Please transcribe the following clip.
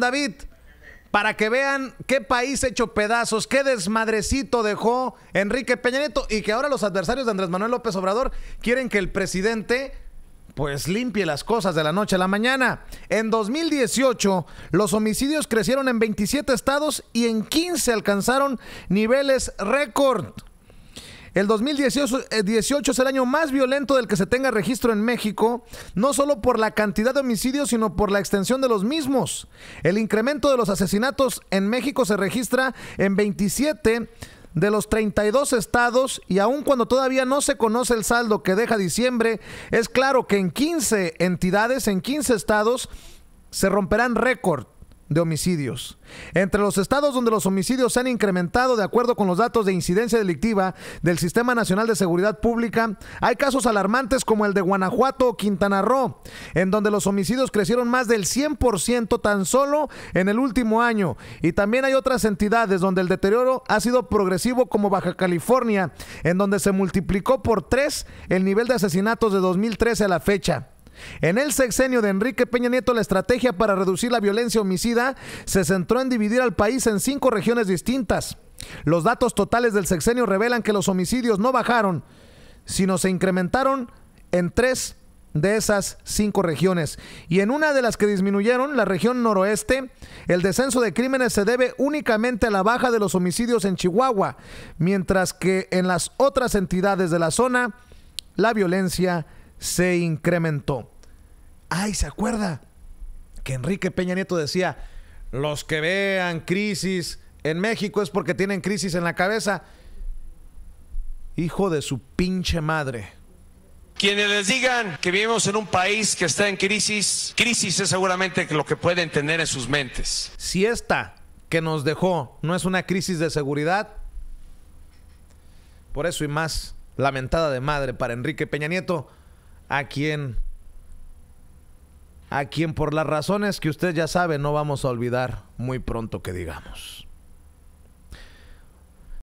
David, para que vean qué país hecho pedazos, qué desmadrecito dejó Enrique Peña Nieto y que ahora los adversarios de Andrés Manuel López Obrador quieren que el presidente pues limpie las cosas de la noche a la mañana. En 2018, los homicidios crecieron en 27 estados y en 15 alcanzaron niveles récord. El 2018 eh, es el año más violento del que se tenga registro en México, no solo por la cantidad de homicidios, sino por la extensión de los mismos. El incremento de los asesinatos en México se registra en 27 de los 32 estados y aun cuando todavía no se conoce el saldo que deja diciembre, es claro que en 15 entidades, en 15 estados, se romperán récord de homicidios. Entre los estados donde los homicidios se han incrementado de acuerdo con los datos de incidencia delictiva del Sistema Nacional de Seguridad Pública, hay casos alarmantes como el de Guanajuato o Quintana Roo, en donde los homicidios crecieron más del 100% tan solo en el último año. Y también hay otras entidades donde el deterioro ha sido progresivo como Baja California, en donde se multiplicó por tres el nivel de asesinatos de 2013 a la fecha. En el sexenio de Enrique Peña Nieto, la estrategia para reducir la violencia homicida se centró en dividir al país en cinco regiones distintas. Los datos totales del sexenio revelan que los homicidios no bajaron, sino se incrementaron en tres de esas cinco regiones. Y en una de las que disminuyeron, la región noroeste, el descenso de crímenes se debe únicamente a la baja de los homicidios en Chihuahua, mientras que en las otras entidades de la zona, la violencia se incrementó. Ay, ¿se acuerda? Que Enrique Peña Nieto decía, los que vean crisis en México es porque tienen crisis en la cabeza. Hijo de su pinche madre. Quienes les digan que vivimos en un país que está en crisis, crisis es seguramente lo que pueden tener en sus mentes. Si esta que nos dejó no es una crisis de seguridad, por eso y más, lamentada de madre para Enrique Peña Nieto, a quien, a quien por las razones que usted ya sabe no vamos a olvidar muy pronto que digamos.